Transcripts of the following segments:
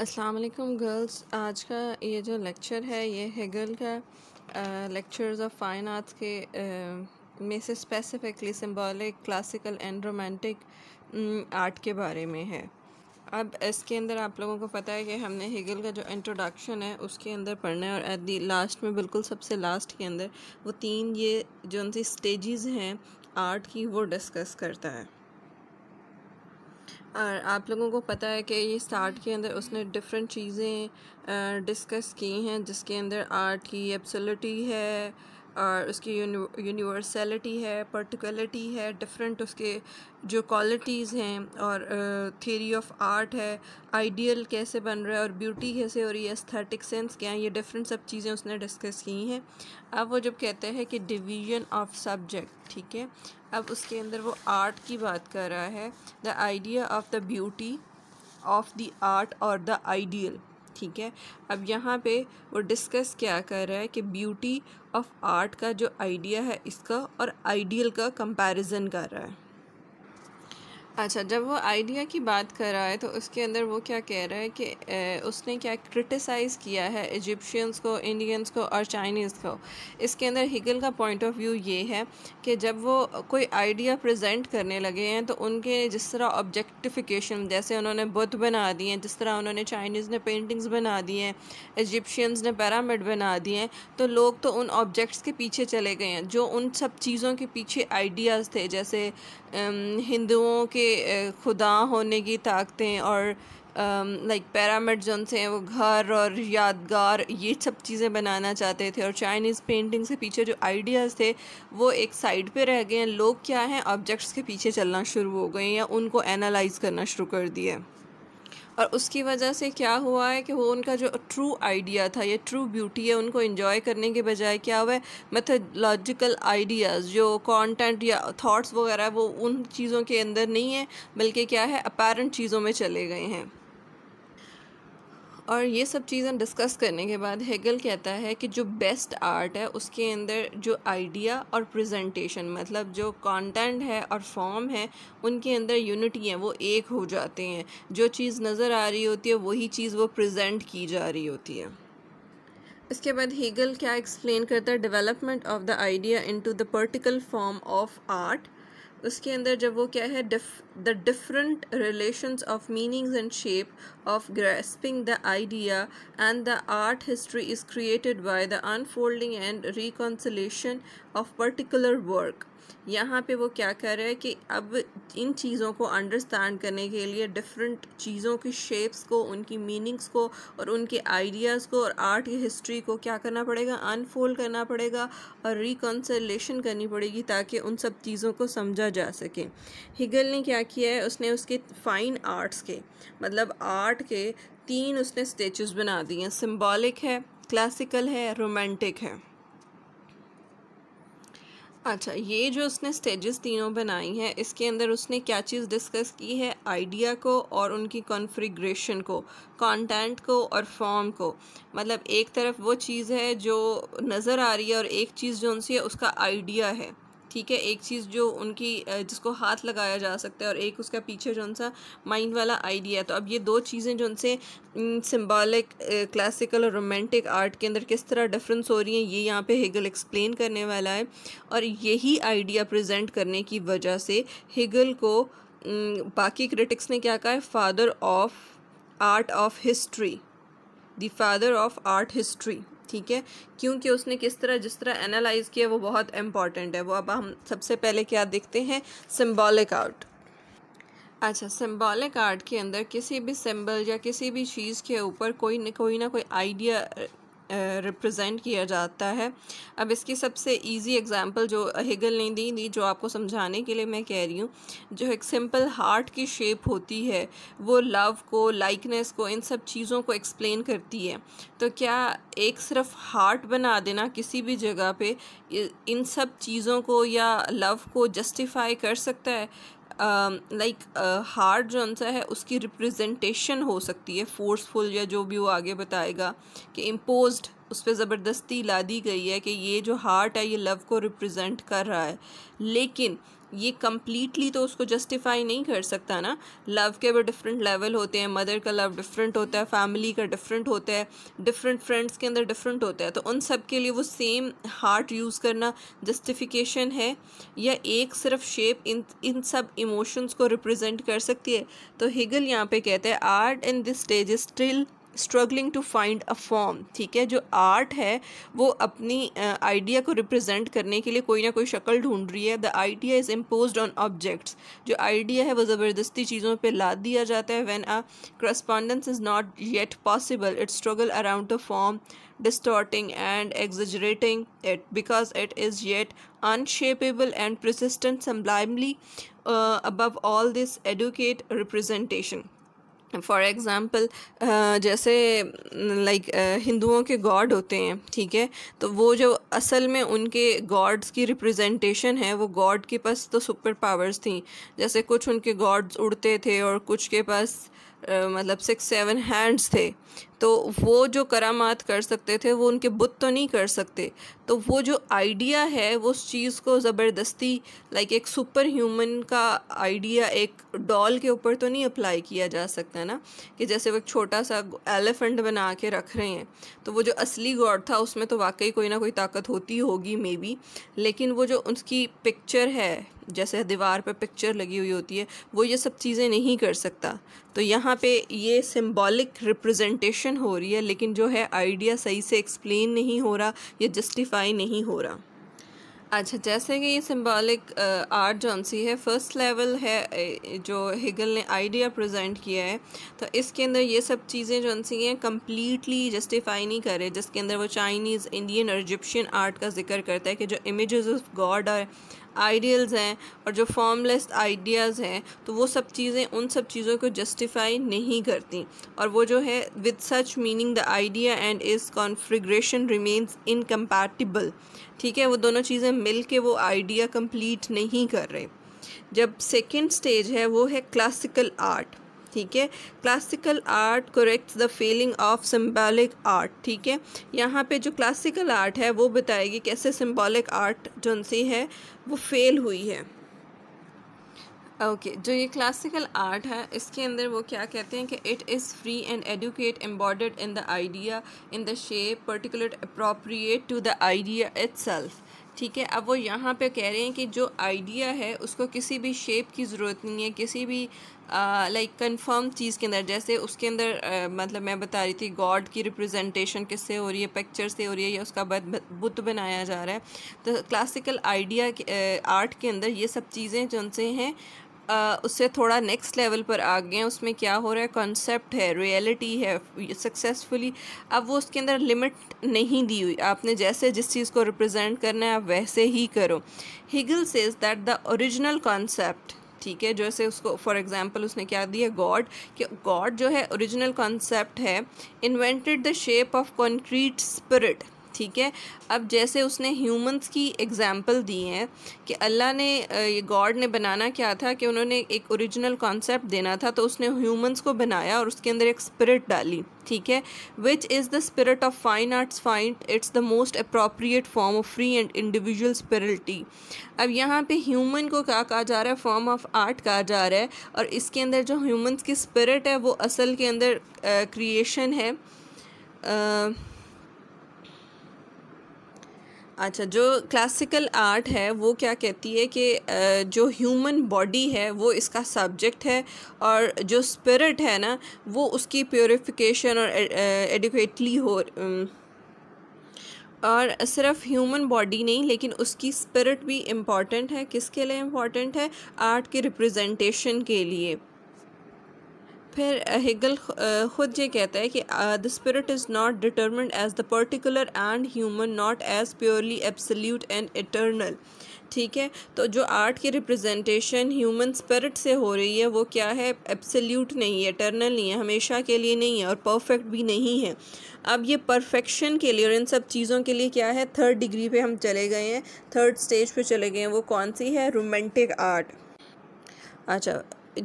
अस्सलाम वालेकुम गर्ल्स आज का ये जो लेक्चर है ये हेगल का लेक्चर्स ऑफ फाइन आर्ट्स के आ, में से specifically symbolic classical and romantic art के बारे में है अब इसके अंदर आप लोगों को पता है कि हमने हेगल का जो इंट्रोडक्शन है उसके अंदर पढ़ना है और एट दी लास्ट में बिल्कुल सबसे लास्ट के अंदर वो तीन ये जो उनसी स्टेजेस हैं आर्ट की वो डिस्कस करता है और आप लोगों को पता है कि ये स्टार्ट के अंदर उसने डिफरेंट चीज़ें डिस्कस की हैं जिसके अंदर आर्ट की एब्सोलिटी है और उसकी यूनिवर्सलिटी है पर्टिकुलरिटी है डिफरेंट उसके जो क्वालिटीज़ हैं और थ्योरी ऑफ आर्ट है आइडियल कैसे बन रहा है और ब्यूटी कैसे हो रही है एस्थेटिक सेंस क्या है ये डिफरेंट सब चीज़ें उसने डिस्कस की हैं अब वो जब कहते हैं कि डिवीजन ऑफ सब्जेक्ट ठीक है अब उसके अंदर वो आर्ट की बात कर रहा है the idea of the beauty of the art और द आइडियल ठीक है अब यहाँ पे वो डिस्कस क्या कर रहा है कि ब्यूटी ऑफ आर्ट का जो आइडिया है इसका और आइडियल का कंपैरिजन कर रहा है अच्छा जब वो आइडिया की बात कर रहा है तो उसके अंदर वो क्या कह रहा है कि ए, उसने क्या क्रिटिसाइज़ किया है इजिप्शियंस को इंडियंस को और चाइनीज़ को इसके अंदर हिगल का पॉइंट ऑफ व्यू ये है कि जब वो कोई आइडिया प्रेजेंट करने लगे हैं तो उनके जिस तरह ऑब्जेक्टिफिकेशन जैसे उन्होंने बुद्ध बना दिए हैं जिस तरह उन्होंने चाइनीज़ ने पेंटिंग्स बना दी हैं इजिप्शियंस ने पैरामिड बना दिए हैं तो लोग तो उन ऑब्जेक्ट्स के पीछे चले गए हैं जो उन सब चीज़ों के पीछे आइडियाज़ थे जैसे हिंदुओं के खुदा होने की ताकतें और लाइक पैरामिड उनसे हैं वो घर और यादगार ये सब चीज़ें बनाना चाहते थे और चाइनीज़ पेंटिंग से पीछे जो आइडियाज़ थे वो एक साइड पे रह गए हैं लोग क्या हैं ऑब्जेक्ट्स के पीछे चलना शुरू हो गए या उनको एनालाइज करना शुरू कर दिया और उसकी वजह से क्या हुआ है कि वो उनका जो ट्रू आइडिया था या ट्रू ब्यूटी है उनको इन्जॉय करने के बजाय क्या हुआ है मैथोलॉजिकल आइडियाज़ जो कॉन्टेंट या थाट्स वगैरह वो उन चीज़ों के अंदर नहीं है बल्कि क्या है अपेरेंट चीज़ों में चले गए हैं और ये सब चीज़ें डिस्कस करने के बाद हेगल कहता है कि जो बेस्ट आर्ट है उसके अंदर जो आइडिया और प्रेजेंटेशन मतलब जो कंटेंट है और फॉर्म है उनके अंदर यूनिटी है वो एक हो जाते हैं जो चीज़ नज़र आ रही होती है वही चीज़ वो प्रेजेंट की जा रही होती है इसके बाद हीगल क्या एक्सप्लेन करता है development of the idea into the particular form of art उसके अंदर जब वो क्या है the different relations of meanings and shape of grasping the idea and the art history is created by the unfolding and reconciliation of particular work यहाँ पे वो क्या कर रहा है कि अब इन चीज़ों को अंडरस्टैंड करने के लिए डिफरेंट चीज़ों की शेप्स को उनकी मीनिंग्स को और उनके आइडियाज़ को और आर्ट की हिस्ट्री को क्या करना पड़ेगा अनफोल्ड करना पड़ेगा और रिकॉन्सलेशन करनी पड़ेगी ताकि उन सब चीज़ों को समझा जा सके हिगल ने क्या किया है उसने उसके फ़ाइन आर्ट्स के मतलब आर्ट के तीन उसने स्टेचूज़ बना दिए हैं सिम्बॉलिक है क्लासिकल है रोमांटिक है अच्छा ये जो उसने स्टेजेस तीनों बनाई हैं इसके अंदर उसने क्या चीज़ डिस्कस की है आइडिया को और उनकी कॉन्फ्रिग्रेशन को कंटेंट को और फॉर्म को मतलब एक तरफ वो चीज़ है जो नज़र आ रही है और एक चीज़ जो उनसे है उसका आइडिया है ठीक है एक चीज़ जो उनकी जिसको हाथ लगाया जा सकता है और एक उसका पीछे जो सा माइंड वाला आइडिया है तो अब ये दो चीज़ें जो उनसे सिम्बॉलिक क्लासिकल और रोमांटिक आर्ट के अंदर किस तरह डिफरेंस हो रही हैं ये यहाँ पे हेगल एक्सप्लेन करने वाला है और यही आइडिया प्रेजेंट करने की वजह से हेगल को बाकी क्रिटिक्स ने क्या कहा है father of art of history the father of art history ठीक है क्योंकि उसने किस तरह जिस तरह एनालाइज़ किया वो बहुत इम्पॉर्टेंट है वो अब हम सबसे पहले क्या देखते हैं सिम्बॉलिक आर्ट अच्छा सिम्बॉलिक आर्ट के अंदर किसी भी सिंबल या किसी भी चीज़ के ऊपर कोई न कोई ना कोई आइडिया रिप्रेजेंट किया जाता है अब इसकी सबसे इजी एग्जांपल जो हिगल ने दी दी जो आपको समझाने के लिए मैं कह रही हूँ जो एक सिंपल हार्ट की शेप होती है वो लव को लाइकनेस को इन सब चीज़ों को एक्सप्लेन करती है तो क्या एक सिर्फ हार्ट बना देना किसी भी जगह पे इन सब चीज़ों को या लव को जस्टिफाई कर सकता है लाइक um, हार्ड uh, जो आंसर है उसकी रिप्रेजेंटेशन हो सकती है फोर्सफुल या जो भी वो आगे बताएगा कि इम्पोज्ड उस पर ज़बरदस्ती ला दी गई है कि ये जो हार्ट है ये लव को रिप्रेजेंट कर रहा है लेकिन ये कम्प्लीटली तो उसको जस्टिफाई नहीं कर सकता ना लव के वो डिफरेंट लेवल होते हैं मदर का लव डिफरेंट होता है फैमिली का डिफरेंट होता है डिफरेंट फ्रेंड्स के अंदर डिफरेंट होता है तो उन सब के लिए वो सेम हार्ट यूज़ करना जस्टिफिकेशन है या एक सिर्फ शेप इन इन सब इमोशंस को रिप्रेजेंट कर सकती है तो हिगल यहाँ पे कहते हैं art in this stage is still struggling to find a form ठीक है जो आर्ट है वो अपनी आइडिया को रिप्रेजेंट करने के लिए कोई ना कोई शक्ल ढूंढ रही है the idea is impose on objects जो आइडिया है वो ज़बरदस्ती चीज़ों पर ला दिया जाता है when a correspondence is not yet possible it struggle around the form distorting and exaggerating it because it is yet unshapeable and persistent sublimely above all this adequate representation for example uh, जैसे like uh, हिंदुओं के God होते हैं ठीक है तो वो जो असल में उनके गॉड्स की रिप्रेजेंटेशन है वो गॉड के पास तो सुपर पावर्स थी जैसे कुछ उनके गॉड्स उड़ते थे और कुछ के पास uh, मतलब सिक्स सेवन हैंड्स थे तो वो जो करामात कर सकते थे वो उनके बुत तो नहीं कर सकते तो वो जो आइडिया है वो उस चीज़ को ज़बरदस्ती लाइक एक सुपर ह्यूमन का आइडिया एक डॉल के ऊपर तो नहीं अप्लाई किया जा सकता ना कि जैसे वो एक छोटा सा एलिफेंट बना के रख रहे हैं तो वो जो असली गॉड था उसमें तो वाकई कोई ना कोई ताकत होती होगी मे बी लेकिन वो जो उसकी पिक्चर है जैसे दीवार पर पिक्चर लगी हुई होती है वो ये सब चीज़ें नहीं कर सकता तो यहाँ पे ये सिम्बॉलिक रिप्रेजेंटेशन डिस्कशन हो रही है लेकिन जो है आइडिया सही से एक्सप्लेन नहीं हो रहा या जस्टिफाई नहीं हो रहा अच्छा जैसे कि ये सिम्बॉलिक आर्ट जौन सी है फर्स्ट लेवल है जो हिगल ने आइडिया प्रेजेंट किया है तो इसके अंदर ये सब चीज़ें जौन सी हैं कम्प्लीटली जस्टिफाई नहीं करे जिसके अंदर वो चाइनीज़ इंडियन और इजिप्शियन आर्ट का जिक्र करता है कि जो इमेजेस ऑफ गॉड और आइडियल्स हैं और जो फॉर्मलेस आइडियाज़ हैं तो वो सब चीज़ें उन सब चीज़ों को जस्टिफाई नहीं करती और वो जो है with such meaning the idea and is configuration remains incompatible ठीक है वो दोनों चीज़ें मिल के वो आइडिया कम्प्लीट नहीं कर रहे जब सेकेंड स्टेज है वो है क्लासिकल आर्ट ठीक है classical art correct the feeling of symbolic art ठीक है यहाँ पे जो क्लासिकल आर्ट है वो बताएगी कैसे सिम्बॉलिक आर्ट जो सी है वो फेल हुई है ओके okay, जो ये क्लासिकल आर्ट है इसके अंदर वो क्या कहते हैं कि it is free and adequate embodied in the idea in the shape particular appropriate to the idea itself ठीक है अब वो यहाँ पे कह रहे हैं कि जो आइडिया है उसको किसी भी शेप की ज़रूरत नहीं है किसी भी लाइक कंफर्म चीज़ के अंदर जैसे उसके अंदर मतलब मैं बता रही थी गॉड की रिप्रेजेंटेशन किससे हो रही है पिक्चर से हो रही है या उसका बुत बनाया जा रहा है तो क्लासिकल आइडिया आर्ट के अंदर ये सब चीज़ें जो हैं उससे थोड़ा नेक्स्ट लेवल पर आ गए हैं उसमें क्या हो रहा है कॉन्सेप्ट है रियलिटी है सक्सेसफुली अब वो उसके अंदर लिमिट नहीं दी हुई आपने जैसे जिस चीज़ को रिप्रेजेंट करना है आप वैसे ही करो Hegel says that the original concept ठीक है जैसे उसको फॉर एग्जांपल उसने क्या दिया गॉड कि गॉड जो है ओरिजिनल कॉन्सेप्ट है invented the shape of concrete spirit ठीक है अब जैसे उसने ह्यूमंस की एग्जाम्पल दी है कि अल्लाह ने ये गॉड ने बनाना क्या था कि उन्होंने एक ओरिजिनल कॉन्सेप्ट देना था तो उसने ह्यूमंस को बनाया और उसके अंदर एक स्पिरिट डाली ठीक है which is the spirit of fine arts fine it's the most appropriate form of free and individual spirit अब यहाँ पे ह्यूमन को क्या कहा जा रहा है फॉर्म ऑफ आर्ट कहा जा रहा है और इसके अंदर जो ह्यूमन्स की स्पिरिट है वो असल के अंदर क्रिएशन uh, है uh, अच्छा जो क्लासिकल आर्ट है वो क्या कहती है कि जो ह्यूमन बॉडी है वो इसका सब्जेक्ट है और जो स्पिरिट है ना वो उसकी प्योरीफिकेशन और एडिकेटली हो और सिर्फ ह्यूमन बॉडी नहीं लेकिन उसकी स्पिरिट भी इम्पॉर्टेंट है किसके लिए इम्पॉर्टेंट है आर्ट के रिप्रेजेंटेशन के लिए फिर हेगल ख़ुद ये कहता है कि the spirit is not determined as the particular and human not as purely absolute and eternal ठीक है तो जो आर्ट की रिप्रेजेंटेशन ह्यूमन स्पिरिट से हो रही है वो क्या है एब्सल्यूट नहीं है इटर्नल नहीं है हमेशा के लिए नहीं है और परफेक्ट भी नहीं है अब ये परफेक्शन के लिए और इन सब चीज़ों के लिए क्या है थर्ड डिग्री पे हम चले गए हैं थर्ड स्टेज पे चले गए हैं वो कौन सी है रोमांटिक आर्ट अच्छा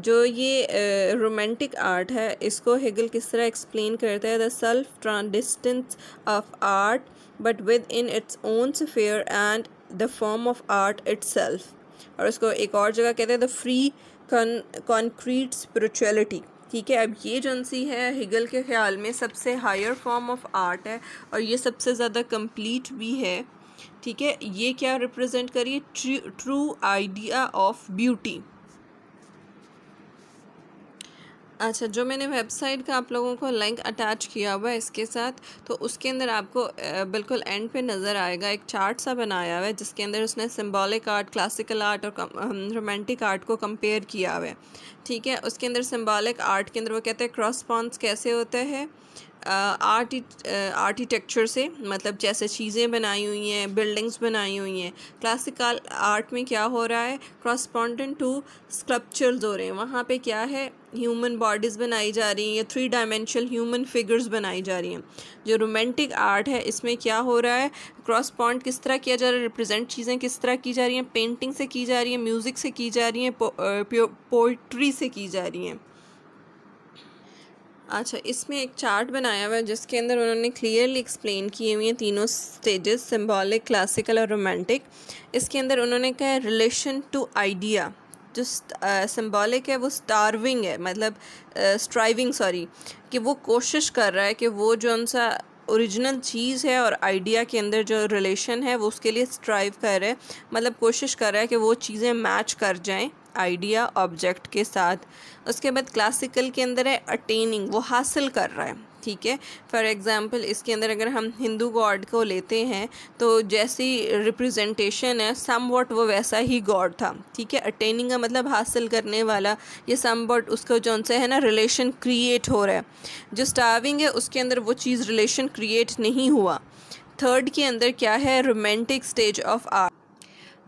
जो ये रोमांटिक आर्ट है इसको हेगल किस तरह एक्सप्लेन करता है the self transcendence of art but within its own sphere and the form of art its और इसको एक और जगह कहते हैं द फ्री कॉन्क्रीट स्परिचुअलिटी ठीक है अब ये जनसी है हिगल के ख्याल में सबसे हायर फॉर्म ऑफ आर्ट है और ये सबसे ज़्यादा कंप्लीट भी है ठीक है ये क्या रिप्रेजेंट करिए ट्रू आइडिया ऑफ ब्यूटी अच्छा जो मैंने वेबसाइट का आप लोगों को लिंक अटैच किया हुआ है इसके साथ तो उसके अंदर आपको बिल्कुल एंड पे नज़र आएगा एक चार्ट सा बनाया हुआ है जिसके अंदर उसने सिम्बॉलिक आर्ट क्लासिकल आर्ट और रोमांटिक आर्ट को कंपेयर किया हुआ है ठीक है उसके अंदर सिम्बॉलिक आर्ट के अंदर वो कहते हैं क्रॉस पॉन्स कैसे होता है आर्ट आर्टिटेक्चर से मतलब जैसे चीज़ें बनाई हुई हैं बिल्डिंग्स बनाई हुई हैं क्लासिकल आर्ट में क्या हो रहा है क्रॉस्पॉन्डेंट टू स्कल्पचर्स हो रहे हैं वहाँ पे क्या है ह्यूमन बॉडीज़ बनाई जा रही हैं या थ्री डायमेंशनल ह्यूमन फिगर्स बनाई जा रही हैं जो रोमांटिक आर्ट है इसमें क्या हो रहा है क्रॉसपॉन्ड किस तरह किया जा रहा है रिप्रेजेंट चीज़ें किस तरह की जा रही हैं पेंटिंग से की जा रही हैं म्यूज़िक से की जा रही हैं पोइट्री से की जा रही हैं अच्छा इसमें एक चार्ट बनाया हुआ है जिसके अंदर उन्होंने क्लियरली एक्सप्लेन किए हुए हैं तीनों स्टेजेस सिम्बॉलिक क्लासिकल और रोमांटिक इसके अंदर उन्होंने कहा है रिलेशन टू आइडिया जो सिम्बॉलिक है वो स्टारविंग है मतलब स्ट्राइविंग सॉरी कि वो कोशिश कर रहा है कि वो जो सा ओरिजिनल चीज़ है और आइडिया के अंदर जो रिलेशन है वो उसके लिए स्ट्राइव कर रहा है मतलब कोशिश कर रहा है कि वो चीज़ें मैच कर जाएं आइडिया ऑब्जेक्ट के साथ उसके बाद क्लासिकल के अंदर है अटेनिंग वो हासिल कर रहा है ठीक है फॉर एग्ज़ाम्पल इसके अंदर अगर हम हिंदू गॉड को लेते हैं तो जैसी रिप्रेजेंटेशन है सम वॉट वो वैसा ही गॉड था ठीक है अटेनिंग का मतलब हासिल करने वाला ये सम वॉट उसका जो उनसे है ना रिलेशन क्रिएट हो रहा है जो स्टाविंग है उसके अंदर वो चीज़ रिलेशन क्रिएट नहीं हुआ थर्ड के अंदर क्या है रोमांटिक स्टेज ऑफ आर्ट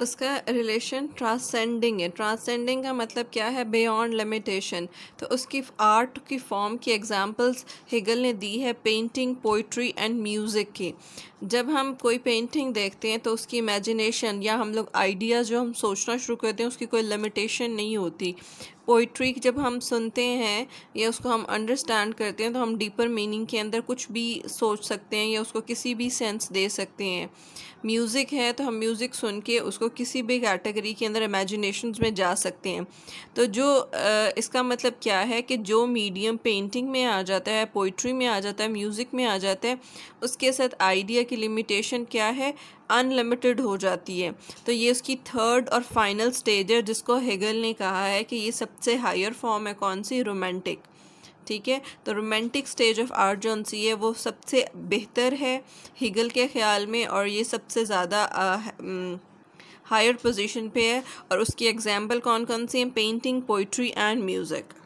उसका रिलेशन ट्रांसेंडिंग है ट्रांसेंडिंग का मतलब क्या है बियॉन्ड लिमिटेशन तो उसकी आर्ट की फॉर्म की एग्जांपल्स हिगल ने दी है पेंटिंग पोइट्री एंड म्यूज़िक की जब हम कोई पेंटिंग देखते हैं तो उसकी इमेजिनेशन या हम लोग आइडिया जो हम सोचना शुरू करते हैं उसकी कोई लिमिटेशन नहीं होती पोइट्री जब हम सुनते हैं या उसको हम अंडरस्टैंड करते हैं तो हम डीपर मीनिंग के अंदर कुछ भी सोच सकते हैं या उसको किसी भी सेंस दे सकते हैं म्यूज़िक है तो हम म्यूज़िक सुन के उसको किसी भी कैटेगरी के अंदर इमेजिनेशन में जा सकते हैं तो जो इसका मतलब क्या है कि जो मीडियम पेंटिंग में आ जाता है पोइट्री में आ जाता है म्यूज़िक में आ जाता है उसके साथ आइडिया की की लिमिटेशन क्या है अनलिमिटेड हो जाती है तो ये उसकी थर्ड और फाइनल स्टेज है जिसको हेगल ने कहा है कि ये सबसे हायर फॉर्म है कौन सी रोमांटिक ठीक है तो रोमांटिक स्टेज ऑफ आर्ट जो सी है वो सबसे बेहतर है हिगल के ख्याल में और ये सबसे ज़्यादा हायर पोजीशन पे है और उसकी एग्जांपल कौन कौन सी हैं पेंटिंग पोइट्री एंड म्यूज़िक